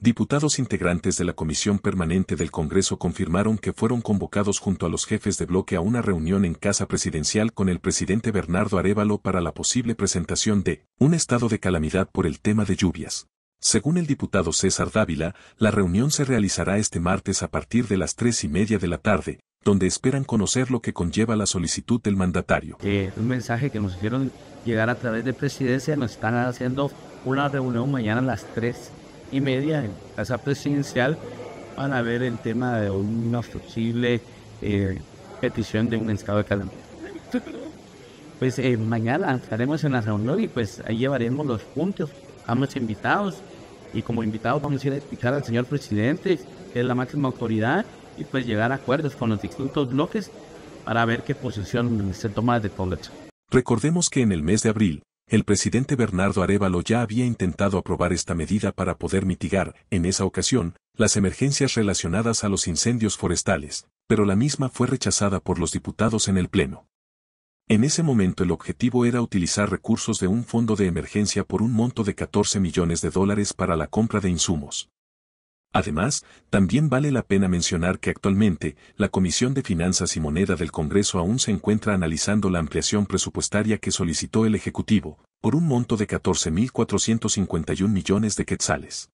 Diputados integrantes de la Comisión Permanente del Congreso confirmaron que fueron convocados junto a los jefes de bloque a una reunión en Casa Presidencial con el presidente Bernardo Arevalo para la posible presentación de un estado de calamidad por el tema de lluvias. Según el diputado César Dávila, la reunión se realizará este martes a partir de las tres y media de la tarde, donde esperan conocer lo que conlleva la solicitud del mandatario. un mensaje que nos hicieron llegar a través de presidencia, nos están haciendo una reunión mañana a las 3 y media en casa presidencial para ver el tema de una posible eh, petición de un estado de calamidad. Pues eh, mañana estaremos en la reunión y pues ahí llevaremos los puntos, a los invitados y como invitados vamos a ir a explicar al señor presidente, que es la máxima autoridad, y pues llegar a acuerdos con los distintos bloques para ver qué posición se toma de todo esto. Recordemos que en el mes de abril, el presidente Bernardo Arevalo ya había intentado aprobar esta medida para poder mitigar, en esa ocasión, las emergencias relacionadas a los incendios forestales, pero la misma fue rechazada por los diputados en el Pleno. En ese momento el objetivo era utilizar recursos de un fondo de emergencia por un monto de 14 millones de dólares para la compra de insumos. Además, también vale la pena mencionar que actualmente, la Comisión de Finanzas y Moneda del Congreso aún se encuentra analizando la ampliación presupuestaria que solicitó el Ejecutivo, por un monto de 14.451 millones de quetzales.